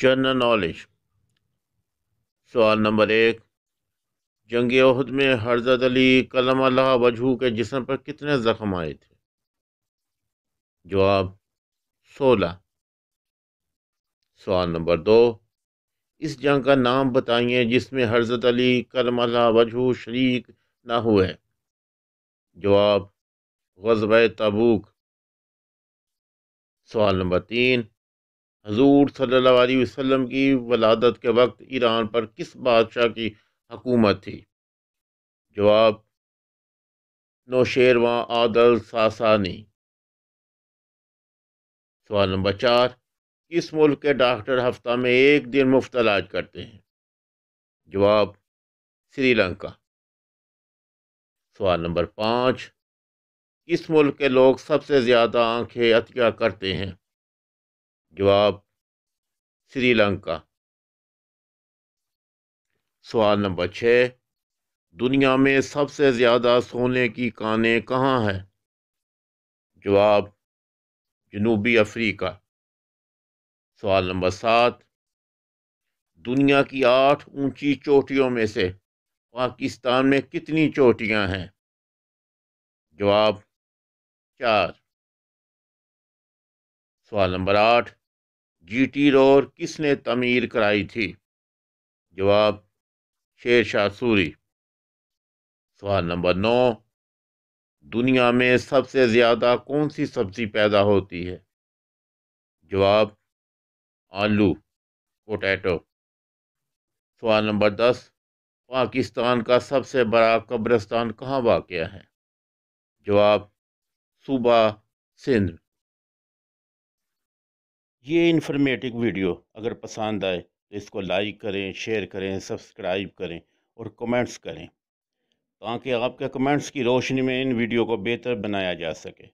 general knowledge सवाल number एक जंग अहद में हरजत अली कलम अल्लाह वजहू के जिसम पर कितने ज़ख्म आए थे जवाब सोलह सवाल नंबर दो इस जंग का नाम बताइए जिसमें हरजत अली कलम अल्लाह वजहू शरीक ना हुए जवाब गजब तबूक सवाल नंबर तीन हजूर सल्ला वसम की वलादत के वक्त ईरान पर किस बादशाह की हकूमत थी जवाब नौशेरवा आदल सासानी सवाल नंबर चार किस मुल्क के डॉक्टर हफ्ता में एक दिन मुफ्त इलाज करते हैं जवाब श्रीलंका सवाल नंबर पाँच किस मुल्क के लोग सबसे ज़्यादा आंखें अतिया करते हैं जवाब श्रीलंका सवाल नंबर छः दुनिया में सबसे ज़्यादा सोने की काने कहाँ हैं जवाब जनूबी अफ्रीका सवाल नंबर सात दुनिया की आठ ऊंची चोटियों में से पाकिस्तान में कितनी चोटियां हैं जवाब चार सवाल नंबर आठ जीटी रोर किसने तमीर कराई थी जवाब शेर शाह सूरी सवाल नंबर नौ दुनिया में सबसे ज़्यादा कौन सी सब्ज़ी पैदा होती है जवाब आलू पोटैटो सवाल नंबर दस पाकिस्तान का सबसे बड़ा कब्रस्तान कहाँ वाक़ है जवाब सूबा सिंध ये इन्फॉर्मेटिव वीडियो अगर पसंद आए तो इसको लाइक करें शेयर करें सब्सक्राइब करें और कमेंट्स करें ताकि आपके कमेंट्स की रोशनी में इन वीडियो को बेहतर बनाया जा सके